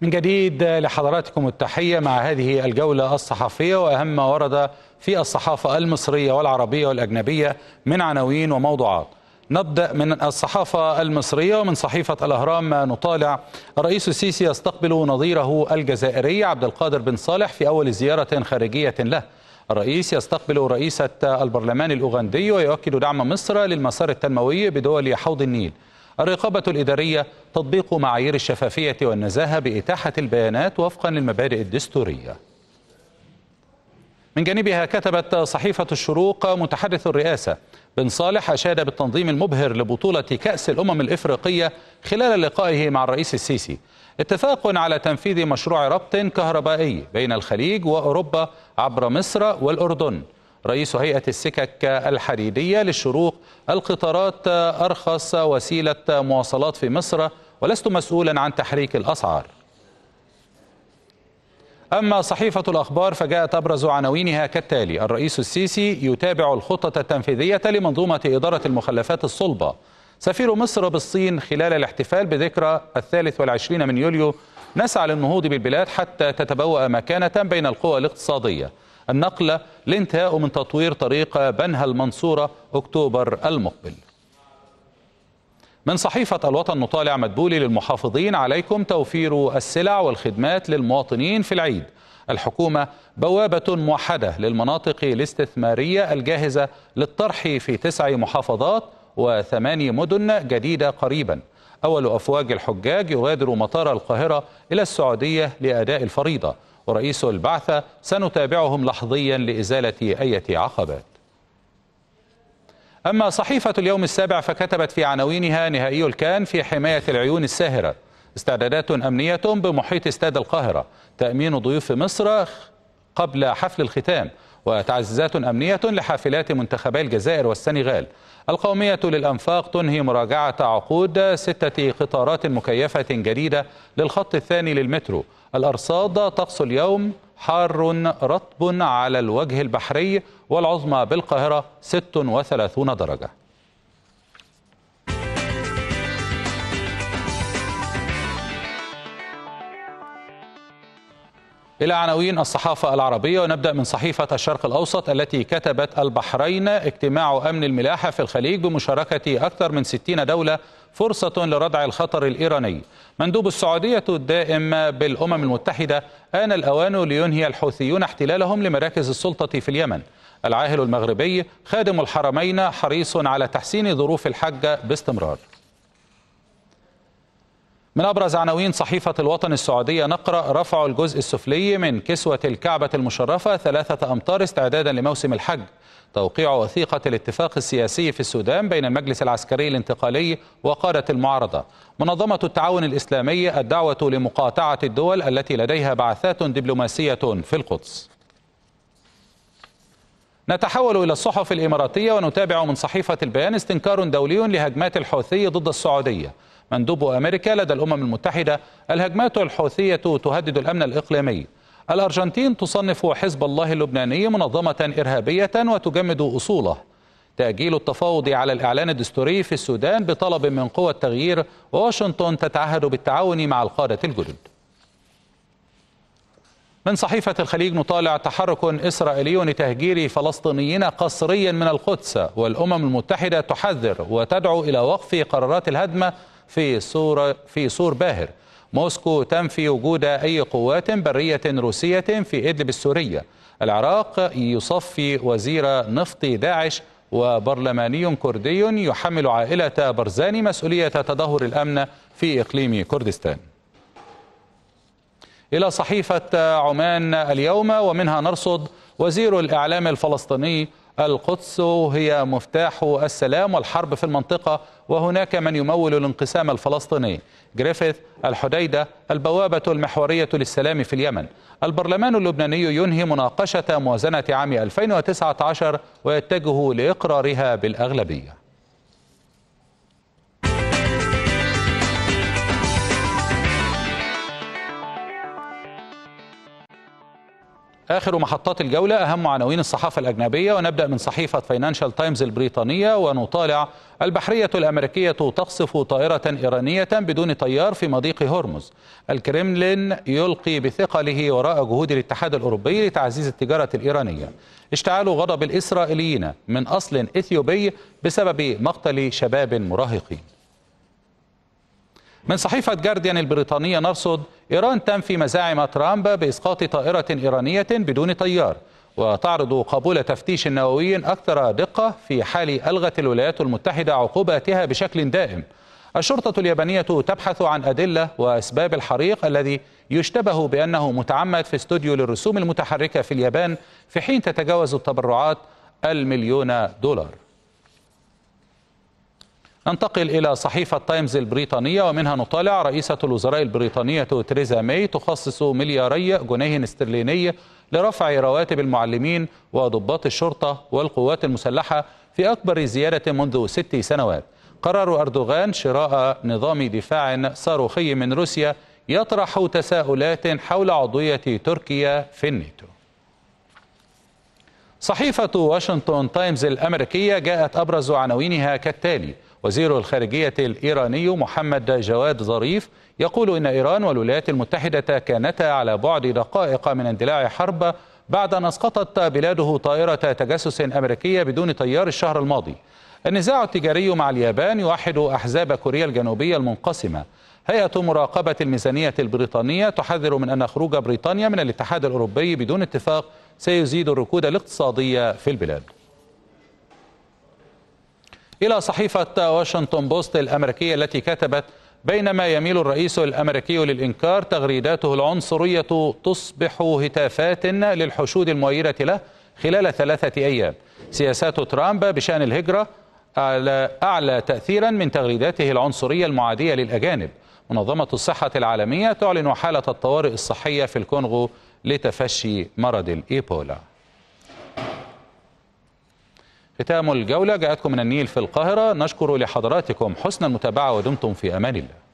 من جديد لحضراتكم التحية مع هذه الجولة الصحفية وأهم ما ورد في الصحافة المصرية والعربية والأجنبية من عناوين وموضوعات نبدأ من الصحافة المصرية ومن صحيفة الأهرام نطالع الرئيس السيسي يستقبل نظيره الجزائري عبد القادر بن صالح في أول زيارة خارجية له الرئيس يستقبل رئيسة البرلمان الأوغندي ويؤكد دعم مصر للمسار التنموي بدول حوض النيل الرقابة الإدارية تطبيق معايير الشفافية والنزاهة بإتاحة البيانات وفقا للمبادئ الدستورية من جانبها كتبت صحيفة الشروق متحدث الرئاسة بن صالح أشاد بالتنظيم المبهر لبطولة كأس الأمم الإفريقية خلال لقائه مع الرئيس السيسي اتفاق على تنفيذ مشروع ربط كهربائي بين الخليج وأوروبا عبر مصر والأردن رئيس هيئة السكك الحديدية للشروق القطارات أرخص وسيلة مواصلات في مصر ولست مسؤولا عن تحريك الأسعار أما صحيفة الأخبار فجاءت أبرز عناوينها كالتالي الرئيس السيسي يتابع الخطة التنفيذية لمنظومة إدارة المخلفات الصلبة سفير مصر بالصين خلال الاحتفال بذكرى الثالث والعشرين من يوليو نسعى للنهوض بالبلاد حتى تتبوأ مكانة بين القوى الاقتصادية النقلة لانتهاء من تطوير طريق بنها المنصورة أكتوبر المقبل من صحيفة الوطن نطالع مدبولي للمحافظين عليكم توفير السلع والخدمات للمواطنين في العيد الحكومة بوابة موحدة للمناطق الاستثمارية الجاهزة للطرح في تسع محافظات وثماني مدن جديدة قريبا أول أفواج الحجاج يغادر مطار القاهرة إلى السعودية لأداء الفريضة ورئيس البعثة سنتابعهم لحظيا لإزالة أي عقبات أما صحيفة اليوم السابع فكتبت في عناوينها نهائي الكان في حماية العيون الساهرة استعدادات أمنية بمحيط استاد القاهرة تأمين ضيوف مصر قبل حفل الختام وتعزيزات أمنية لحافلات منتخبي الجزائر والسنغال القومية للأنفاق تنهي مراجعة عقود ستة قطارات مكيفة جديدة للخط الثاني للمترو الأرصاد طقس اليوم حار رطب على الوجه البحري والعظمى بالقاهرة 36 درجة إلى عناوين الصحافة العربية ونبدأ من صحيفة الشرق الأوسط التي كتبت البحرين اجتماع أمن الملاحة في الخليج بمشاركة أكثر من 60 دولة فرصة لردع الخطر الإيراني مندوب السعودية الدائم بالأمم المتحدة آن الأوان لينهي الحوثيون احتلالهم لمراكز السلطة في اليمن العاهل المغربي خادم الحرمين حريص على تحسين ظروف الحج باستمرار من أبرز عناوين صحيفة الوطن السعودية نقرأ رفع الجزء السفلي من كسوة الكعبة المشرفة ثلاثة أمتار استعدادا لموسم الحج توقيع وثيقة الاتفاق السياسي في السودان بين المجلس العسكري الانتقالي وقادة المعارضة منظمة التعاون الإسلامي الدعوة لمقاطعة الدول التي لديها بعثات دبلوماسية في القدس نتحول إلى الصحف الإماراتية ونتابع من صحيفة البيان استنكار دولي لهجمات الحوثي ضد السعودية مندوب أمريكا لدى الأمم المتحدة الهجمات الحوثية تهدد الأمن الإقليمي الأرجنتين تصنف حزب الله اللبناني منظمة إرهابية وتجمد أصوله تأجيل التفاوض على الإعلان الدستوري في السودان بطلب من قوى التغيير واشنطن تتعهد بالتعاون مع القادة الجدد من صحيفة الخليج نطالع تحرك إسرائيلي لتهجير فلسطينيين قسريا من القدس والأمم المتحدة تحذر وتدعو إلى وقف قرارات الهدمة في سور في سور باهر موسكو تنفي وجود أي قوات برية روسية في إدلب السورية العراق يصفي وزير نفط داعش وبرلماني كردي يحمل عائلة برزاني مسؤولية تدهور الأمن في إقليم كردستان إلى صحيفة عمان اليوم ومنها نرصد وزير الإعلام الفلسطيني القدس هي مفتاح السلام والحرب في المنطقة وهناك من يمول الانقسام الفلسطيني جريفيث الحديدة البوابة المحورية للسلام في اليمن البرلمان اللبناني ينهي مناقشة موازنة عام 2019 ويتجه لإقرارها بالأغلبية آخر محطات الجولة أهم عناوين الصحافة الأجنبية ونبدأ من صحيفة فاينانشال تايمز البريطانية ونطالع البحرية الأمريكية تقصف طائرة إيرانية بدون طيار في مضيق هرمز الكرملين يلقي بثقله وراء جهود الاتحاد الأوروبي لتعزيز التجارة الإيرانية اشتعال غضب الإسرائيليين من أصل إثيوبي بسبب مقتل شباب مراهقين من صحيفة جارديان البريطانية نرصد إيران تنفي مزاعم ترامب بإسقاط طائرة إيرانية بدون طيار وتعرض قبول تفتيش نووي أكثر دقة في حال ألغت الولايات المتحدة عقوباتها بشكل دائم الشرطة اليابانية تبحث عن أدلة وأسباب الحريق الذي يشتبه بأنه متعمد في استوديو للرسوم المتحركة في اليابان في حين تتجاوز التبرعات المليون دولار ننتقل إلى صحيفة تايمز البريطانية ومنها نطالع رئيسة الوزراء البريطانية تريزا ماي تخصص ملياري جنيه استرليني لرفع رواتب المعلمين وضباط الشرطة والقوات المسلحة في أكبر زيادة منذ ست سنوات قرار أردوغان شراء نظام دفاع صاروخي من روسيا يطرح تساؤلات حول عضوية تركيا في الناتو صحيفة واشنطن تايمز الأمريكية جاءت أبرز عناوينها كالتالي وزير الخارجية الإيراني محمد جواد ظريف يقول إن إيران والولايات المتحدة كانتا على بعد دقائق من اندلاع حرب بعد أن أسقطت بلاده طائرة تجسس أمريكية بدون طيار الشهر الماضي النزاع التجاري مع اليابان يوحد أحزاب كوريا الجنوبية المنقسمة هيئة مراقبة الميزانية البريطانية تحذر من أن خروج بريطانيا من الاتحاد الأوروبي بدون اتفاق سيزيد الركود الاقتصادي في البلاد إلى صحيفة واشنطن بوست الأمريكية التي كتبت بينما يميل الرئيس الأمريكي للإنكار تغريداته العنصرية تصبح هتافات للحشود المؤيدة له خلال ثلاثة أيام سياسات ترامب بشأن الهجرة على أعلى تأثيرا من تغريداته العنصرية المعادية للأجانب منظمة الصحة العالمية تعلن حالة الطوارئ الصحية في الكونغو لتفشي مرض الإيبولا ختام الجولة جاءتكم من النيل في القاهرة نشكر لحضراتكم حسن المتابعة ودمتم في أمان الله